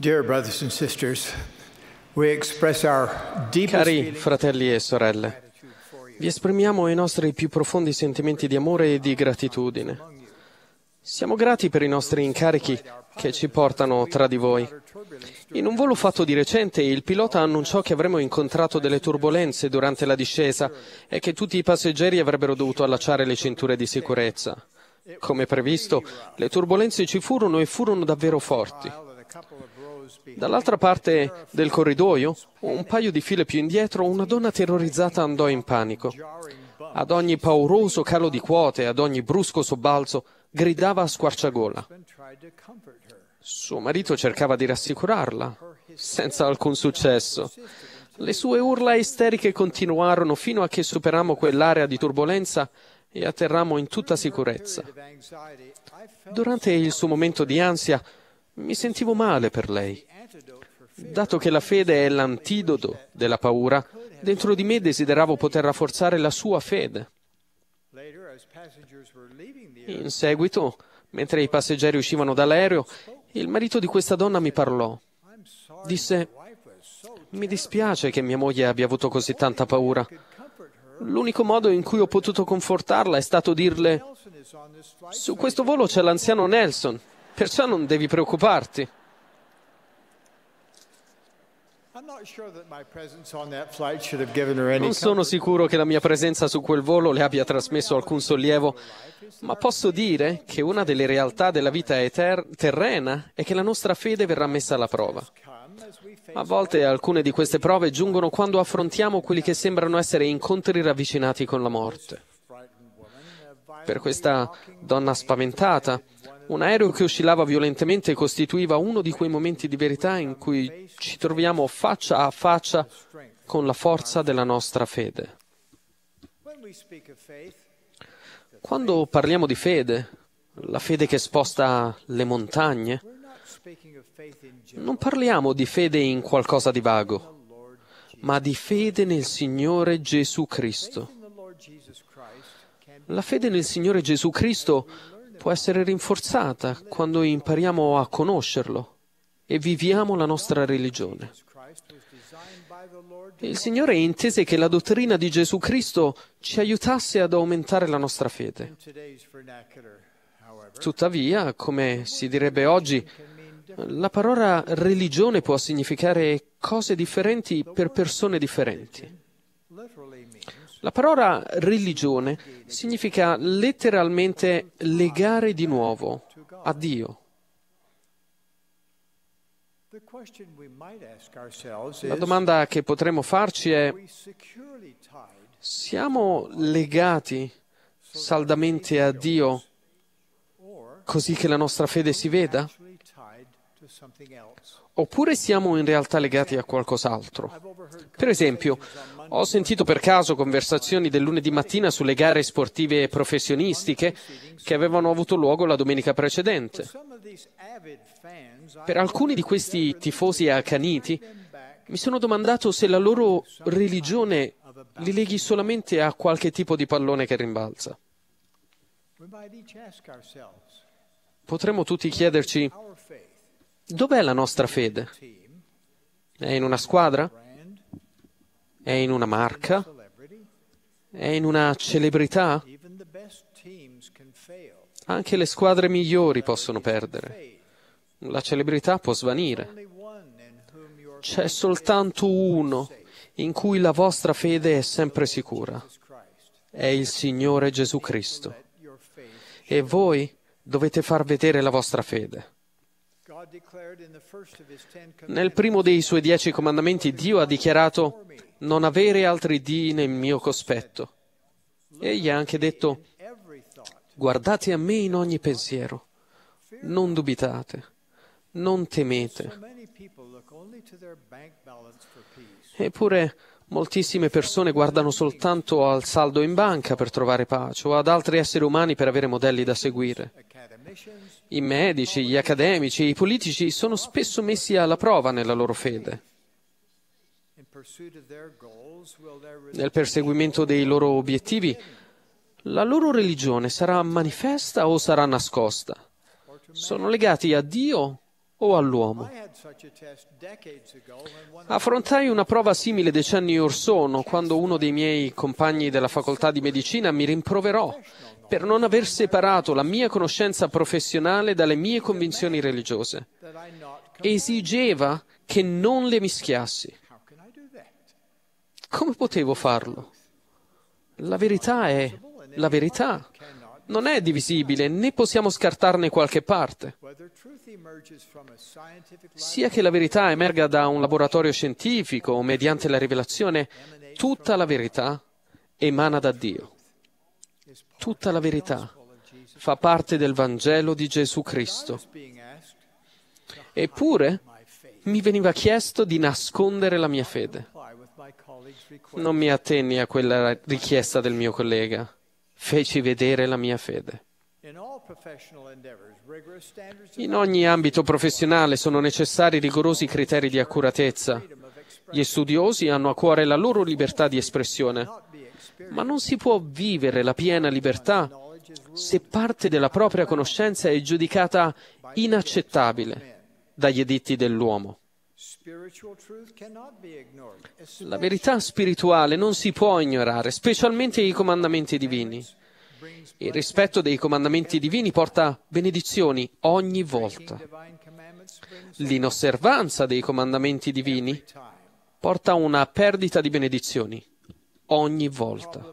Cari fratelli e sorelle, vi esprimiamo i nostri più profondi sentimenti di amore e di gratitudine. Siamo grati per i nostri incarichi che ci portano tra di voi. In un volo fatto di recente, il pilota annunciò che avremmo incontrato delle turbulenze durante la discesa e che tutti i passeggeri avrebbero dovuto allacciare le cinture di sicurezza. Come previsto, le turbulenze ci furono e furono davvero forti. Dall'altra parte del corridoio, un paio di file più indietro, una donna terrorizzata andò in panico. Ad ogni pauroso calo di quote, ad ogni brusco sobbalzo, gridava a squarciagola. Suo marito cercava di rassicurarla, senza alcun successo. Le sue urla isteriche continuarono fino a che superammo quell'area di turbolenza e atterrammo in tutta sicurezza. Durante il suo momento di ansia, mi sentivo male per lei. Dato che la fede è l'antidoto della paura, dentro di me desideravo poter rafforzare la sua fede. In seguito, mentre i passeggeri uscivano dall'aereo, il marito di questa donna mi parlò. Disse, mi dispiace che mia moglie abbia avuto così tanta paura. L'unico modo in cui ho potuto confortarla è stato dirle, su questo volo c'è l'anziano Nelson, Perciò non devi preoccuparti. Non sono sicuro che la mia presenza su quel volo le abbia trasmesso alcun sollievo, ma posso dire che una delle realtà della vita eter- terrena è che la nostra fede verrà messa alla prova. A volte alcune di queste prove giungono quando affrontiamo quelli che sembrano essere incontri ravvicinati con la morte. Per questa donna spaventata, un aereo che oscillava violentemente costituiva uno di quei momenti di verità in cui ci troviamo faccia a faccia con la forza della nostra fede. Quando parliamo di fede, la fede che sposta le montagne, non parliamo di fede in qualcosa di vago, ma di fede nel Signore Gesù Cristo. La fede nel Signore Gesù Cristo può essere rinforzata quando impariamo a conoscerlo e viviamo la nostra religione. Il Signore intese che la dottrina di Gesù Cristo ci aiutasse ad aumentare la nostra fede. Tuttavia, come si direbbe oggi, la parola religione può significare cose differenti per persone differenti. La parola religione significa letteralmente legare di nuovo a Dio. La domanda che potremmo farci è, siamo legati saldamente a Dio così che la nostra fede si veda? Oppure siamo in realtà legati a qualcos'altro. Per esempio, ho sentito per caso conversazioni del lunedì mattina sulle gare sportive professionistiche che avevano avuto luogo la domenica precedente. Per alcuni di questi tifosi accaniti mi sono domandato se la loro religione li leghi solamente a qualche tipo di pallone che rimbalza. Potremmo tutti chiederci Dov'è la nostra fede? È in una squadra? È in una marca? È in una celebrità? Anche le squadre migliori possono perdere. La celebrità può svanire. C'è soltanto uno in cui la vostra fede è sempre sicura. È il Signore Gesù Cristo. E voi dovete far vedere la vostra fede. Nel primo dei suoi dieci comandamenti Dio ha dichiarato non avere altri dì nel mio cospetto. Egli ha anche detto guardate a me in ogni pensiero, non dubitate, non temete. Eppure Moltissime persone guardano soltanto al saldo in banca per trovare pace o ad altri esseri umani per avere modelli da seguire. I medici, gli accademici, i politici sono spesso messi alla prova nella loro fede. Nel perseguimento dei loro obiettivi, la loro religione sarà manifesta o sarà nascosta. Sono legati a Dio o all'uomo. Affrontai una prova simile decenni or sono, quando uno dei miei compagni della facoltà di medicina mi rimproverò per non aver separato la mia conoscenza professionale dalle mie convinzioni religiose. Esigeva che non le mischiassi. Come potevo farlo? La verità è la verità non è divisibile né possiamo scartarne qualche parte. Sia che la verità emerga da un laboratorio scientifico o mediante la rivelazione, tutta la verità emana da Dio. Tutta la verità fa parte del Vangelo di Gesù Cristo. Eppure mi veniva chiesto di nascondere la mia fede. Non mi attenni a quella richiesta del mio collega feci vedere la mia fede. In ogni ambito professionale sono necessari rigorosi criteri di accuratezza. Gli studiosi hanno a cuore la loro libertà di espressione, ma non si può vivere la piena libertà se parte della propria conoscenza è giudicata inaccettabile dagli editti dell'uomo. La verità spirituale non si può ignorare, specialmente i comandamenti divini. Il rispetto dei comandamenti divini porta benedizioni ogni volta. L'inosservanza dei comandamenti divini porta una perdita di benedizioni ogni volta.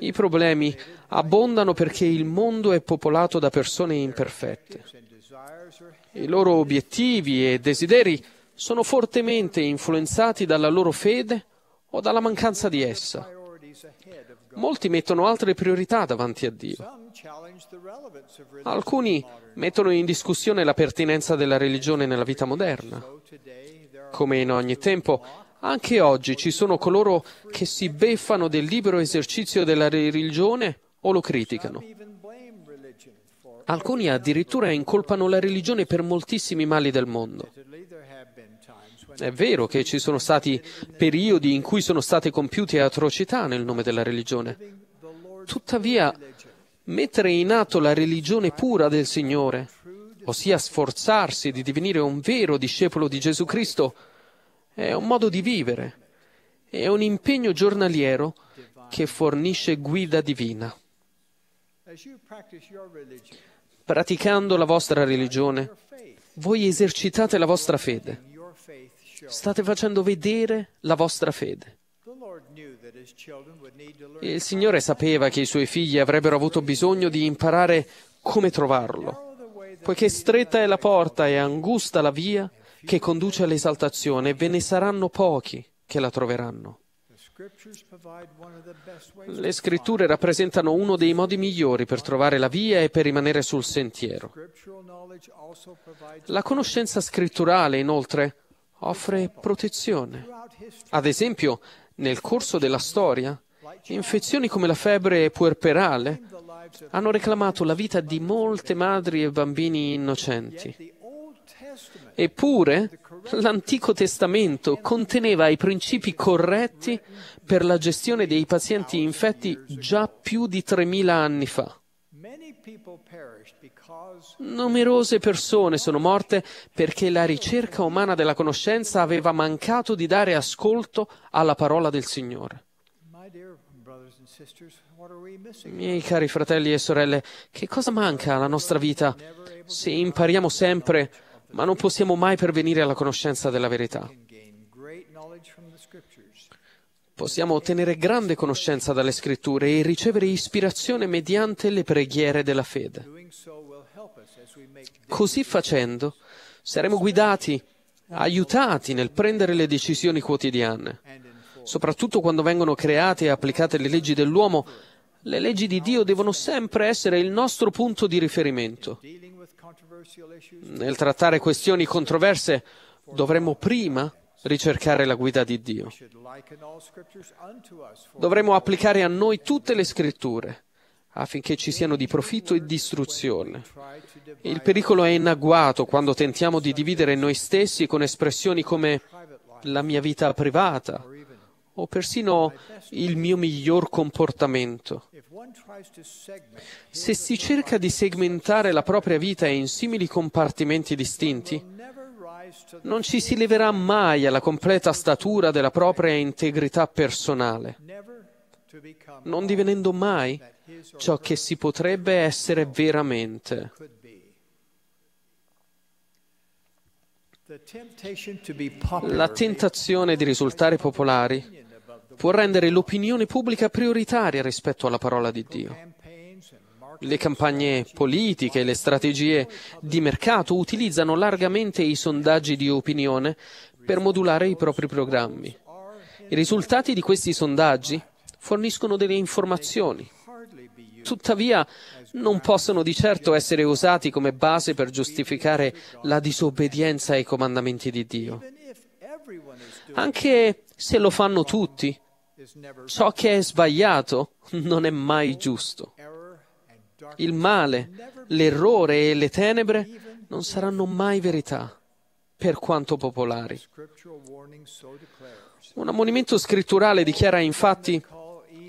I problemi abbondano perché il mondo è popolato da persone imperfette. I loro obiettivi e desideri sono fortemente influenzati dalla loro fede o dalla mancanza di essa. Molti mettono altre priorità davanti a Dio. Alcuni mettono in discussione la pertinenza della religione nella vita moderna. Come in ogni tempo, anche oggi ci sono coloro che si beffano del libero esercizio della religione o lo criticano. Alcuni addirittura incolpano la religione per moltissimi mali del mondo. È vero che ci sono stati periodi in cui sono state compiute atrocità nel nome della religione. Tuttavia, mettere in atto la religione pura del Signore, ossia sforzarsi di divenire un vero discepolo di Gesù Cristo, è un modo di vivere, è un impegno giornaliero che fornisce guida divina. Praticando la vostra religione, voi esercitate la vostra fede. State facendo vedere la vostra fede. Il Signore sapeva che i suoi figli avrebbero avuto bisogno di imparare come trovarlo, poiché stretta è la porta e angusta la via che conduce all'esaltazione, ve ne saranno pochi che la troveranno. Le scritture rappresentano uno dei modi migliori per trovare la via e per rimanere sul sentiero. La conoscenza scritturale, inoltre, offre protezione. Ad esempio, nel corso della storia, infezioni come la febbre puerperale hanno reclamato la vita di molte madri e bambini innocenti. Eppure l'Antico Testamento conteneva i principi corretti per la gestione dei pazienti infetti già più di 3.000 anni fa. Numerose persone sono morte perché la ricerca umana della conoscenza aveva mancato di dare ascolto alla parola del Signore. Miei cari fratelli e sorelle, che cosa manca alla nostra vita se impariamo sempre ma non possiamo mai pervenire alla conoscenza della verità. Possiamo ottenere grande conoscenza dalle scritture e ricevere ispirazione mediante le preghiere della fede. Così facendo saremo guidati, aiutati nel prendere le decisioni quotidiane, soprattutto quando vengono create e applicate le leggi dell'uomo le leggi di Dio devono sempre essere il nostro punto di riferimento. Nel trattare questioni controverse dovremmo prima ricercare la guida di Dio. Dovremmo applicare a noi tutte le scritture affinché ci siano di profitto e distruzione. Il pericolo è in agguato quando tentiamo di dividere noi stessi con espressioni come la mia vita privata o persino il mio miglior comportamento. Se si cerca di segmentare la propria vita in simili compartimenti distinti, non ci si leverà mai alla completa statura della propria integrità personale, non divenendo mai ciò che si potrebbe essere veramente. La tentazione di risultare popolari può rendere l'opinione pubblica prioritaria rispetto alla parola di Dio. Le campagne politiche e le strategie di mercato utilizzano largamente i sondaggi di opinione per modulare i propri programmi. I risultati di questi sondaggi forniscono delle informazioni tuttavia non possono di certo essere usati come base per giustificare la disobbedienza ai comandamenti di Dio. Anche se lo fanno tutti, ciò che è sbagliato non è mai giusto. Il male, l'errore e le tenebre non saranno mai verità, per quanto popolari. Un ammonimento scritturale dichiara infatti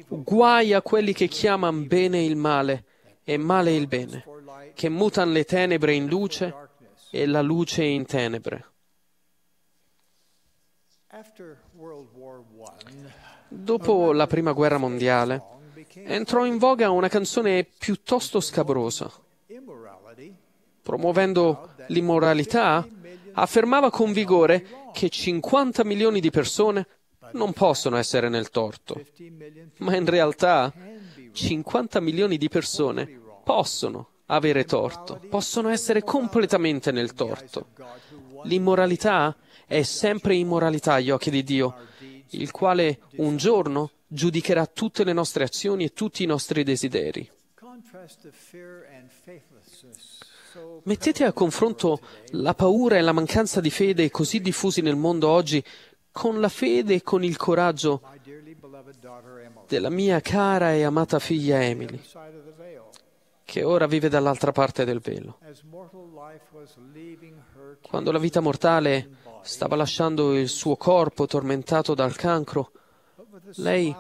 Guai a quelli che chiamano bene il male e male il bene, che mutano le tenebre in luce e la luce in tenebre. Dopo la Prima Guerra Mondiale entrò in voga una canzone piuttosto scabrosa. Promuovendo l'immoralità, affermava con vigore che 50 milioni di persone non possono essere nel torto, ma in realtà 50 milioni di persone possono avere torto, possono essere completamente nel torto. L'immoralità è sempre immoralità agli occhi di Dio, il quale un giorno giudicherà tutte le nostre azioni e tutti i nostri desideri. Mettete a confronto la paura e la mancanza di fede così diffusi nel mondo oggi con la fede e con il coraggio della mia cara e amata figlia Emily, che ora vive dall'altra parte del velo. Quando la vita mortale stava lasciando il suo corpo tormentato dal cancro, lei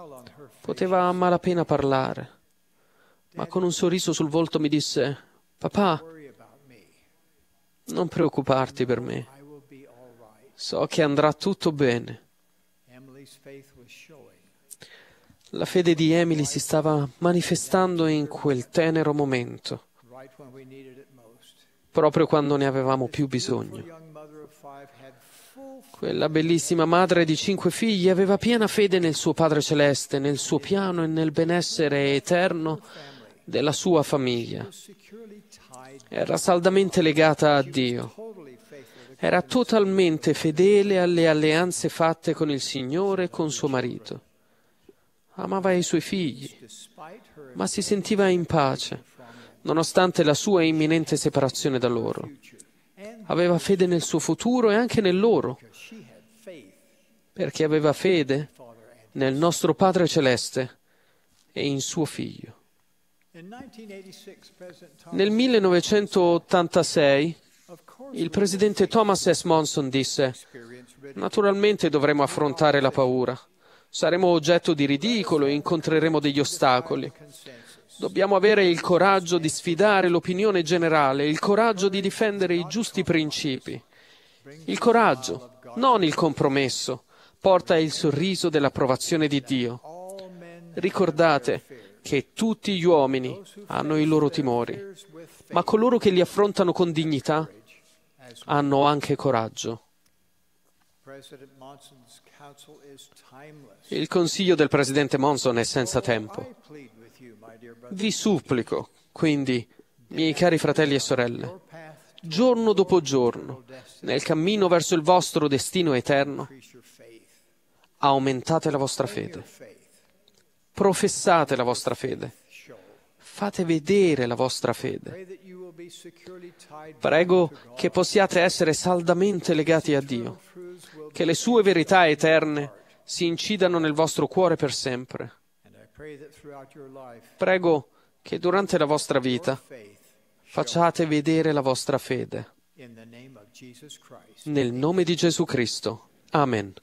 poteva a malapena parlare, ma con un sorriso sul volto mi disse, papà, non preoccuparti per me. So che andrà tutto bene. La fede di Emily si stava manifestando in quel tenero momento, proprio quando ne avevamo più bisogno. Quella bellissima madre di cinque figli aveva piena fede nel suo Padre Celeste, nel suo piano e nel benessere eterno della sua famiglia. Era saldamente legata a Dio era totalmente fedele alle alleanze fatte con il Signore e con suo marito. Amava i suoi figli, ma si sentiva in pace, nonostante la sua imminente separazione da loro. Aveva fede nel suo futuro e anche nel loro, perché aveva fede nel nostro Padre Celeste e in suo Figlio. Nel 1986 il presidente Thomas S. Monson disse, naturalmente dovremo affrontare la paura. Saremo oggetto di ridicolo e incontreremo degli ostacoli. Dobbiamo avere il coraggio di sfidare l'opinione generale, il coraggio di difendere i giusti principi. Il coraggio, non il compromesso, porta il sorriso dell'approvazione di Dio. Ricordate che tutti gli uomini hanno i loro timori, ma coloro che li affrontano con dignità hanno anche coraggio. Il consiglio del Presidente Monson è senza tempo. Vi supplico, quindi, miei cari fratelli e sorelle, giorno dopo giorno, nel cammino verso il vostro destino eterno, aumentate la vostra fede, professate la vostra fede Fate vedere la vostra fede. Prego che possiate essere saldamente legati a Dio, che le sue verità eterne si incidano nel vostro cuore per sempre. Prego che durante la vostra vita facciate vedere la vostra fede. Nel nome di Gesù Cristo. Amen.